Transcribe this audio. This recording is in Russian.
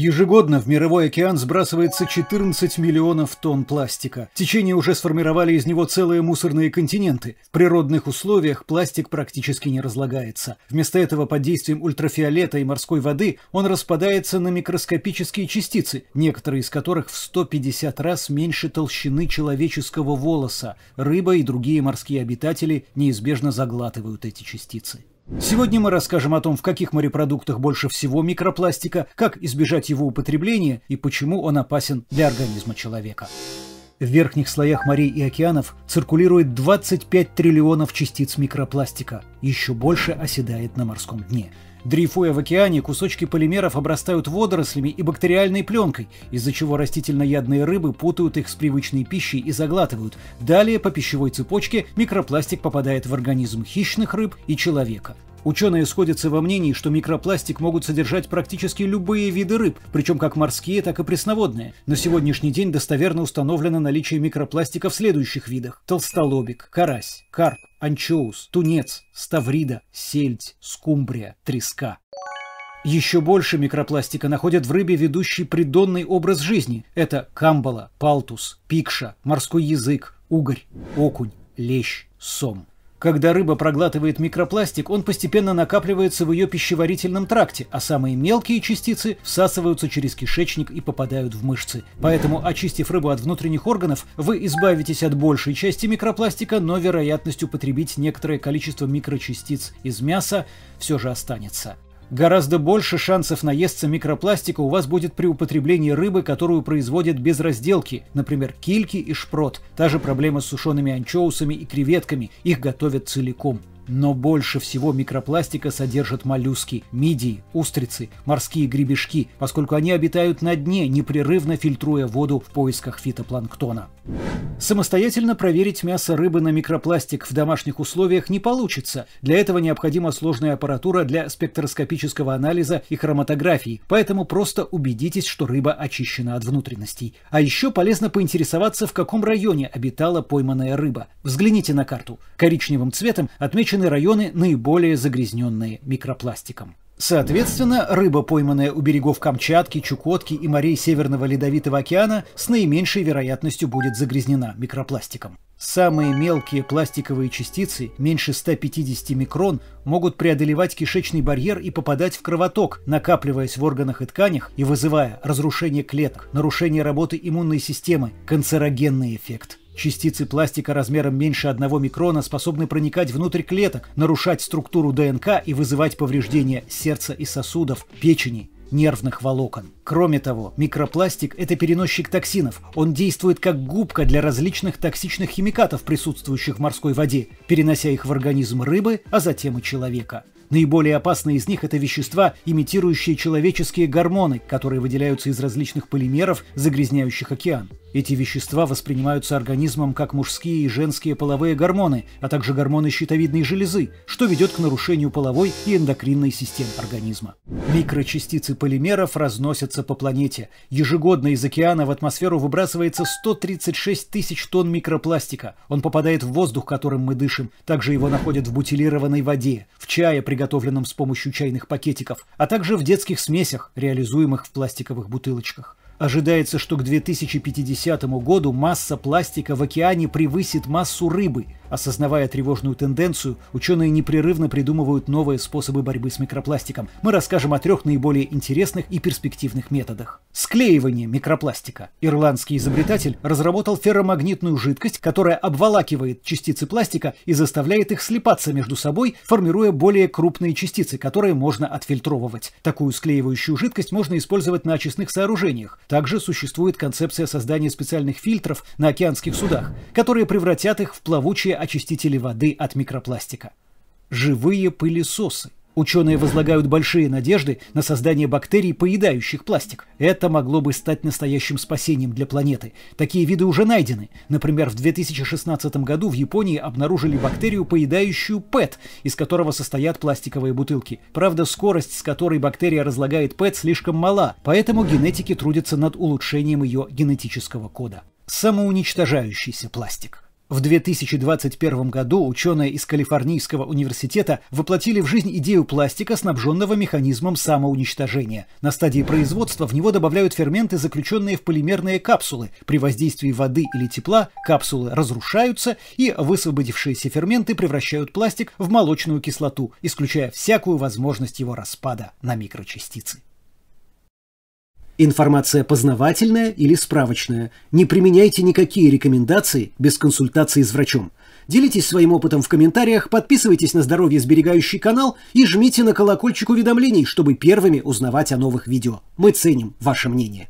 Ежегодно в мировой океан сбрасывается 14 миллионов тонн пластика. Течения уже сформировали из него целые мусорные континенты. В природных условиях пластик практически не разлагается. Вместо этого под действием ультрафиолета и морской воды он распадается на микроскопические частицы, некоторые из которых в 150 раз меньше толщины человеческого волоса. Рыба и другие морские обитатели неизбежно заглатывают эти частицы. Сегодня мы расскажем о том, в каких морепродуктах больше всего микропластика, как избежать его употребления и почему он опасен для организма человека. В верхних слоях морей и океанов циркулирует 25 триллионов частиц микропластика. Еще больше оседает на морском дне. Дрейфуя в океане, кусочки полимеров обрастают водорослями и бактериальной пленкой, из-за чего растительноядные рыбы путают их с привычной пищей и заглатывают. Далее по пищевой цепочке микропластик попадает в организм хищных рыб и человека. Ученые сходятся во мнении, что микропластик могут содержать практически любые виды рыб, причем как морские, так и пресноводные. На сегодняшний день достоверно установлено наличие микропластика в следующих видах. Толстолобик, карась, карп, анчоус, тунец, ставрида, сельдь, скумбрия, треска. Еще больше микропластика находят в рыбе, ведущий придонный образ жизни. Это камбала, палтус, пикша, морской язык, угорь, окунь, лещ, сом. Когда рыба проглатывает микропластик, он постепенно накапливается в ее пищеварительном тракте, а самые мелкие частицы всасываются через кишечник и попадают в мышцы. Поэтому, очистив рыбу от внутренних органов, вы избавитесь от большей части микропластика, но вероятность употребить некоторое количество микрочастиц из мяса все же останется. Гораздо больше шансов наесться микропластика у вас будет при употреблении рыбы, которую производят без разделки, например, кильки и шпрот. Та же проблема с сушеными анчоусами и креветками, их готовят целиком. Но больше всего микропластика содержат моллюски, мидии, устрицы, морские гребешки, поскольку они обитают на дне, непрерывно фильтруя воду в поисках фитопланктона. Самостоятельно проверить мясо рыбы на микропластик в домашних условиях не получится. Для этого необходима сложная аппаратура для спектроскопического анализа и хроматографии, поэтому просто убедитесь, что рыба очищена от внутренностей. А еще полезно поинтересоваться, в каком районе обитала пойманная рыба. Взгляните на карту. Коричневым цветом отмечен отмечены районы, наиболее загрязненные микропластиком. Соответственно, рыба, пойманная у берегов Камчатки, Чукотки и морей Северного Ледовитого океана, с наименьшей вероятностью будет загрязнена микропластиком. Самые мелкие пластиковые частицы, меньше 150 микрон, могут преодолевать кишечный барьер и попадать в кровоток, накапливаясь в органах и тканях и вызывая разрушение клеток, нарушение работы иммунной системы, канцерогенный эффект. Частицы пластика размером меньше 1 микрона способны проникать внутрь клеток, нарушать структуру ДНК и вызывать повреждения сердца и сосудов, печени, нервных волокон. Кроме того, микропластик – это переносчик токсинов. Он действует как губка для различных токсичных химикатов, присутствующих в морской воде, перенося их в организм рыбы, а затем и человека. Наиболее опасные из них – это вещества, имитирующие человеческие гормоны, которые выделяются из различных полимеров, загрязняющих океан. Эти вещества воспринимаются организмом как мужские и женские половые гормоны, а также гормоны щитовидной железы, что ведет к нарушению половой и эндокринной систем организма. Микрочастицы полимеров разносятся по планете. Ежегодно из океана в атмосферу выбрасывается 136 тысяч тонн микропластика. Он попадает в воздух, которым мы дышим. Также его находят в бутилированной воде, в чае, приготовленном с помощью чайных пакетиков, а также в детских смесях, реализуемых в пластиковых бутылочках. Ожидается, что к 2050 году масса пластика в океане превысит массу рыбы – Осознавая тревожную тенденцию, ученые непрерывно придумывают новые способы борьбы с микропластиком. Мы расскажем о трех наиболее интересных и перспективных методах. Склеивание микропластика. Ирландский изобретатель разработал ферромагнитную жидкость, которая обволакивает частицы пластика и заставляет их слипаться между собой, формируя более крупные частицы, которые можно отфильтровывать. Такую склеивающую жидкость можно использовать на очистных сооружениях. Также существует концепция создания специальных фильтров на океанских судах, которые превратят их в плавучие очистители воды от микропластика. Живые пылесосы. Ученые возлагают большие надежды на создание бактерий, поедающих пластик. Это могло бы стать настоящим спасением для планеты. Такие виды уже найдены. Например, в 2016 году в Японии обнаружили бактерию, поедающую ПЭТ, из которого состоят пластиковые бутылки. Правда, скорость, с которой бактерия разлагает ПЭТ, слишком мала, поэтому генетики трудятся над улучшением ее генетического кода. Самоуничтожающийся пластик. В 2021 году ученые из Калифорнийского университета воплотили в жизнь идею пластика, снабженного механизмом самоуничтожения. На стадии производства в него добавляют ферменты, заключенные в полимерные капсулы. При воздействии воды или тепла капсулы разрушаются, и высвободившиеся ферменты превращают пластик в молочную кислоту, исключая всякую возможность его распада на микрочастицы. Информация познавательная или справочная. Не применяйте никакие рекомендации без консультации с врачом. Делитесь своим опытом в комментариях, подписывайтесь на здоровье сберегающий канал и жмите на колокольчик уведомлений, чтобы первыми узнавать о новых видео. Мы ценим ваше мнение.